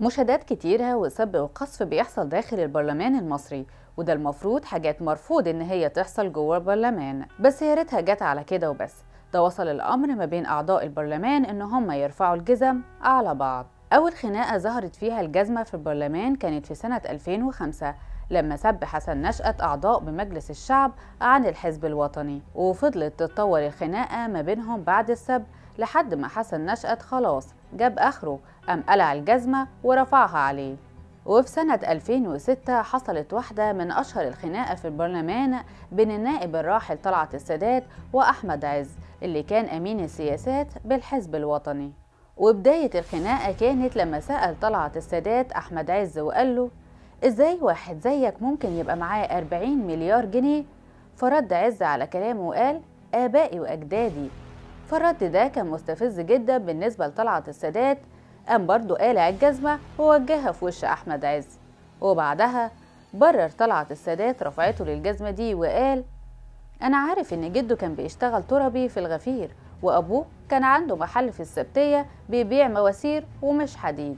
مشادات كتيرة وسب وقصف بيحصل داخل البرلمان المصري وده المفروض حاجات مرفوض إن هي تحصل جوه البرلمان بس يا ريتها جت على كده وبس ده وصل الأمر ما بين أعضاء البرلمان إن هم يرفعوا الجزم على بعض أول خناقة ظهرت فيها الجزمة في البرلمان كانت في سنة 2005 لما سب حسن نشأة أعضاء بمجلس الشعب عن الحزب الوطني وفضلت تتطور الخناقة ما بينهم بعد السب لحد ما حسن نشأت خلاص جاب آخره قام قلع الجزمة ورفعها عليه وفي سنة 2006 حصلت واحدة من أشهر الخناقة في البرلمان بين النائب الراحل طلعت السادات وأحمد عز اللي كان أمين السياسات بالحزب الوطني وبداية الخناقة كانت لما سأل طلعت السادات أحمد عز وقال له إزاي واحد زيك ممكن يبقى معاه 40 مليار جنيه؟ فرد عز على كلامه وقال آبائي وأجدادي فالرد ده كان مستفز جدا بالنسبة لطلعت السادات قام برضه قالع الجزمة ووجهها في وش أحمد عز وبعدها برر طلعت السادات رفعته للجزمة دي وقال أنا عارف إن جده كان بيشتغل تربي في الغفير وأبوه كان عنده محل في السبتية بيبيع مواسير ومش حديد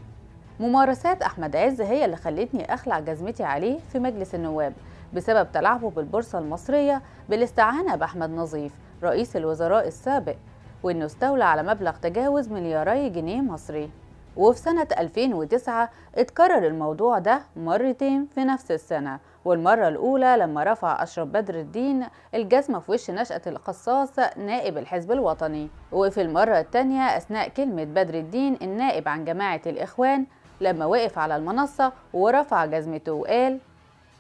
ممارسات أحمد عز هي اللي خلتني أخلع جزمتي عليه في مجلس النواب بسبب تلاعبه بالبورصة المصرية بالاستعانة بأحمد نظيف رئيس الوزراء السابق وأنه استولى على مبلغ تجاوز ملياري جنيه مصري وفي سنة 2009 اتكرر الموضوع ده مرتين في نفس السنة والمرة الأولى لما رفع أشرف بدر الدين الجزمة في وش نشأة القصاص نائب الحزب الوطني وفي المرة التانية أثناء كلمة بدر الدين النائب عن جماعة الإخوان لما وقف على المنصة ورفع جزمته وقال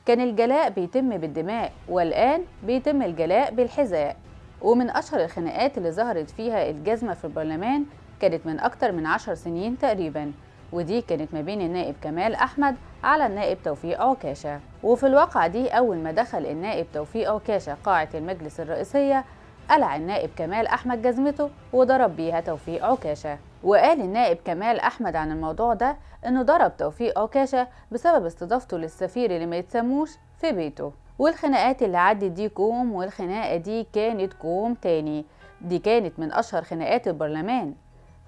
كان الجلاء بيتم بالدماء والآن بيتم الجلاء بالحذاء ومن أشهر الخناقات اللي ظهرت فيها الجزمة في البرلمان كانت من أكتر من عشر سنين تقريباً ودي كانت ما بين النائب كمال أحمد على النائب توفيق عكاشة وفي الواقعة دي أول ما دخل النائب توفيق عكاشة قاعة المجلس الرئيسية قلع النائب كمال أحمد جزمته وضرب بيها توفيق عكاشة وقال النائب كمال أحمد عن الموضوع ده إنه ضرب توفيق عكاشة بسبب استضافته للسفير اللي ما يتسموش في بيته والخناقات اللي عدت دي كوم والخناقة دي كانت كوم تاني دي كانت من أشهر خناقات البرلمان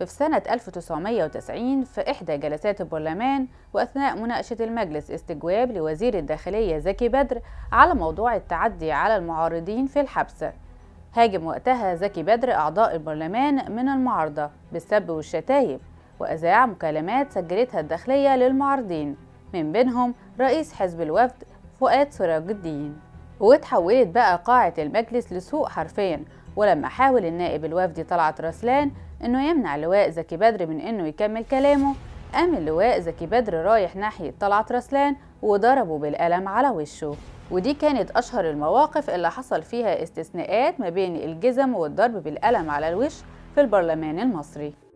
ففي سنة 1990 في إحدى جلسات البرلمان وأثناء مناقشة المجلس استجواب لوزير الداخلية زكي بدر على موضوع التعدي على المعارضين في الحبس هاجم وقتها زكي بدر أعضاء البرلمان من المعارضة بالسب والشتايم وأذاع مكالمات سجلتها الداخلية للمعارضين من بينهم رئيس حزب الوفد فؤاد سراج الدين واتحولت بقى قاعة المجلس لسوق حرفيا ولما حاول النائب الوفدي طلعت رسلان انه يمنع لواء زكي بدر من انه يكمل كلامه قام اللواء زكي بدر رايح ناحية طلعت رسلان وضربه بالقلم على وشه ودي كانت أشهر المواقف اللي حصل فيها استثناءات ما بين الجزم والضرب بالقلم على الوش في البرلمان المصري